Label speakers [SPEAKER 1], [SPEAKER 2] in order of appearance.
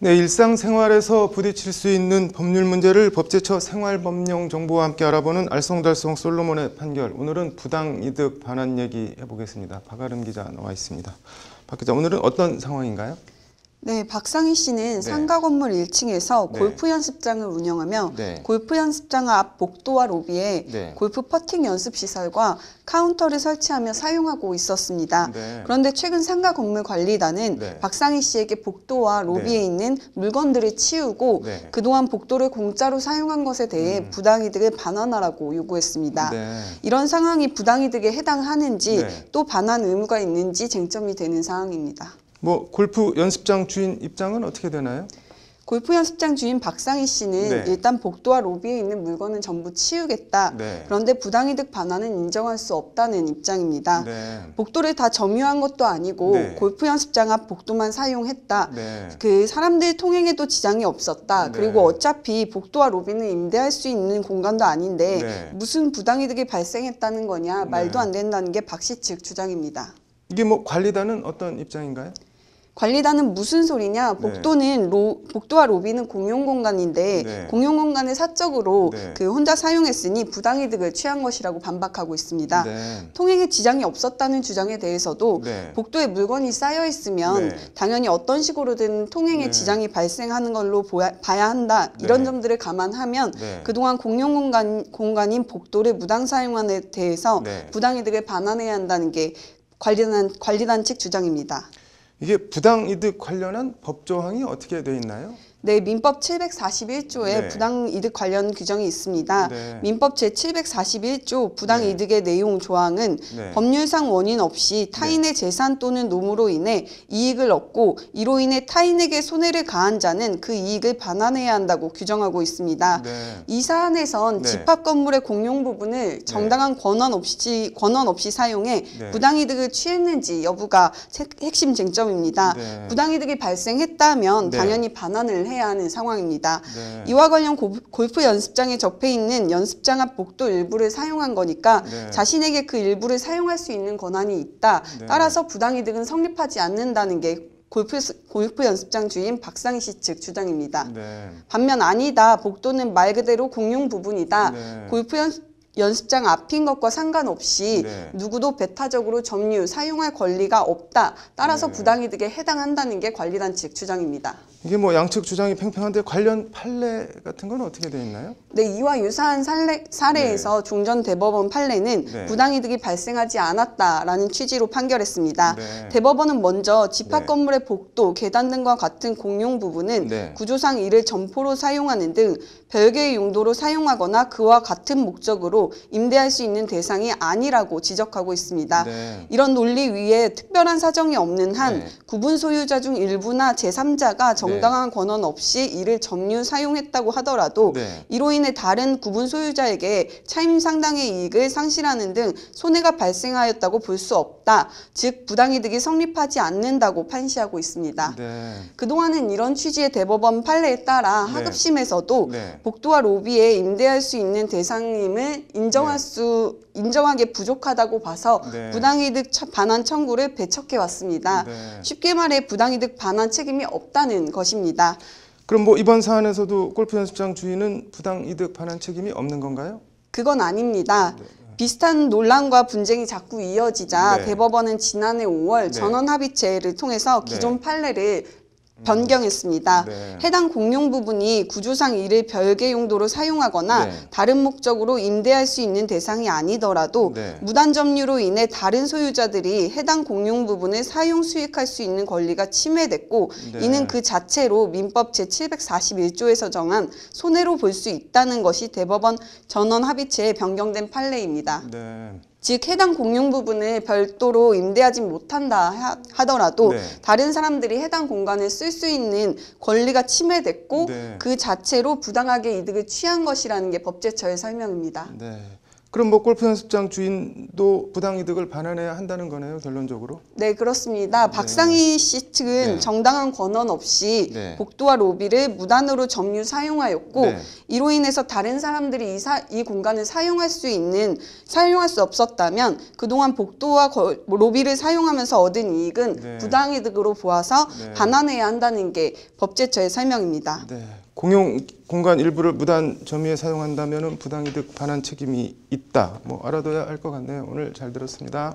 [SPEAKER 1] 네, 일상생활에서 부딪힐 수 있는 법률 문제를 법제처 생활법령 정보와 함께 알아보는 알쏭달쏭 솔로몬의 판결. 오늘은 부당이득 반환 얘기 해보겠습니다. 박아름 기자 나와 있습니다. 박 기자, 오늘은 어떤 상황인가요?
[SPEAKER 2] 네, 박상희 씨는 네. 상가 건물 1층에서 골프 연습장을 운영하며 네. 골프 연습장 앞 복도와 로비에 골프 퍼팅 연습 시설과 카운터를 설치하며 사용하고 있었습니다. 그런데 최근 상가 건물 관리단은 박상희 씨에게 복도와 로비에 있는 물건들을 치우고 그동안 복도를 공짜로 사용한 것에 대해 음. 부당이득을 반환하라고 요구했습니다. 이런 상황이 부당이득에 해당하는지 또 반환 의무가 있는지 쟁점이 되는 상황입니다.
[SPEAKER 1] 뭐 골프 연습장 주인 입장은 어떻게 되나요?
[SPEAKER 2] 골프 연습장 주인 박상희 씨는 네. 일단 복도와 로비에 있는 물건은 전부 치우겠다. 네. 그런데 부당이득 반환은 인정할 수 없다는 입장입니다. 네. 복도를 다 점유한 것도 아니고 네. 골프 연습장 앞 복도만 사용했다. 네. 그 사람들 통행에도 지장이 없었다. 네. 그리고 어차피 복도와 로비는 임대할 수 있는 공간도 아닌데 무슨 부당이득이 발생했다는 거냐 말도 안 된다는 게 박 씨 측
[SPEAKER 1] 주장입니다. 이게 뭐 관리단은 어떤 입장인가요? 관리단은 무슨 소리냐? 네. 복도는
[SPEAKER 2] 로, 복도와 로비는 공용 공간인데 네. 공용 공간을 사적으로 네. 그 혼자 사용했으니 부당이득을 취한 것이라고 반박하고 있습니다. 네. 통행에 지장이 없었다는 주장에 대해서도 네. 복도에 물건이 쌓여 있으면 당연히 어떤 식으로든 통행에 지장이 발생하는 걸로 보야, 봐야 한다. 이런 점들을 감안하면 그동안 공용 공간 공간인 복도를 무당 사용한에 대해서 부당이득을 반환해야 한다는 게 관리단 관리단 측 주장입니다.
[SPEAKER 1] 이게 부당이득 관련한 법조항이 어떻게 되어 있나요?
[SPEAKER 2] 네, 민법 741조에 네. 부당이득 관련 규정이 있습니다. 네. 민법 제741조 부당이득의 네. 내용 조항은 네. 법률상 원인 없이 타인의 네. 재산 또는 노무로 인해 이익을 얻고 이로 인해 타인에게 손해를 가한 자는 그 이익을 반환해야 한다고 규정하고 있습니다. 네. 이 사안에선 집합 건물의 공용 부분을 정당한 권한 없이 권한 없이 사용해 부당이득을 취했는지 여부가 핵심 쟁점입니다. 부당이득이 발생했다면 당연히 반환을 해 해야 하는 상황입니다. 네. 이와 관련 골프 연습장에 접해 있는 연습장 앞 복도 일부를 사용한 거니까 네. 자신에게 그 일부를 사용할 수 있는 권한이 있다. 네. 따라서 부당이득은 성립하지 않는다는 게 골프, 골프 연습장 주인 박상희 씨 측 주장입니다. 네. 반면 아니다. 복도는 말 그대로 공용 부분이다. 네. 골프 연습 연습장 앞인 것과 상관없이 네. 누구도 배타적으로 점유, 사용할 권리가 없다. 따라서 네. 부당이득에 해당한다는 게 관리단 측 주장입니다.
[SPEAKER 1] 이게 뭐 양측 주장이 팽팽한데 관련 판례 같은 건 어떻게 되어 있나요?
[SPEAKER 2] 네, 이와 유사한 사례, 사례에서 네. 종전대법원 판례는 네. 부당이득이 발생하지 않았다라는 취지로 판결했습니다. 네. 대법원은 먼저 집합 네. 건물의 복도, 계단 등과 같은 공용 부분은 구조상 이를 점포로 사용하는 등 별개의 용도로 사용하거나 그와 같은 목적으로 임대할 수 있는 대상이 아니라고 지적하고 있습니다. 네. 이런 논리 위에 특별한 사정이 없는 한 네. 구분 소유자 중 일부나 제3자가 정당한 네. 권한 없이 이를 점유 사용했다고 하더라도 네. 이로 인해 다른 구분 소유자에게 차임 상당의 이익을 상실하는 등 손해가 발생하였다고 볼 수 없다. 즉 부당이득이 성립하지 않는다고 판시하고 있습니다. 네. 그동안은 이런 취지의 대법원 판례에 따라 네. 하급심에서도 네. 복도와 로비에 임대할 수 있는 대상임을 인정할 네. 수 인정하기 부족하다고 봐서 네. 부당이득 반환 청구를 배척해 왔습니다. 네. 쉽게 말해 부당이득 반환 책임이 없다는
[SPEAKER 1] 것입니다. 그럼 뭐 이번 사안에서도 골프 연습장 주인은 부당이득 반환 책임이 없는 건가요?
[SPEAKER 2] 그건 아닙니다. 네. 비슷한 논란과 분쟁이 자꾸 이어지자 네. 대법원은 지난해 5월 네. 전원합의체를 통해서 기존 네. 판례를 변경했습니다. 네. 해당 공용 부분이 구조상 이를 별개 용도로 사용하거나 네. 다른 목적으로 임대할 수 있는 대상이 아니더라도 네. 무단 점유로 인해 다른 소유자들이 해당 공용 부분을 사용 수익할 수 있는 권리가 침해됐고 네. 이는 그 자체로 민법 제741조에서 정한 손해로 볼 수 있다는 것이 대법원 전원 합의체에 변경된 판례입니다. 네. 즉 해당 공용 부분을 별도로 임대하지 못한다 하더라도 네. 다른 사람들이 해당 공간을 쓸 수 있는 권리가 침해됐고 네. 그 자체로 부당하게 이득을 취한 것이라는 게 법제처의 설명입니다.
[SPEAKER 1] 네. 그럼 뭐 골프 연습장 주인도 부당이득을 반환해야 한다는 거네요, 결론적으로?
[SPEAKER 2] 네, 그렇습니다. 네. 박상희 씨 측은 네. 정당한 권한 없이 네. 복도와 로비를 무단으로 점유 사용하였고 네. 이로 인해서 다른 사람들이 이, 사, 이 공간을 사용할 수 있는 사용할 수 없었다면 그동안 복도와 거, 뭐 로비를 사용하면서 얻은 이익은 네. 부당이득으로 보아서 반환해야 한다는 게 법제처의 설명입니다.
[SPEAKER 1] 네. 공용 공간 일부를 무단 점유에 사용한다면 부당이득 반환 책임이 있다. 뭐 알아둬야 할 것 같네요. 오늘 잘 들었습니다.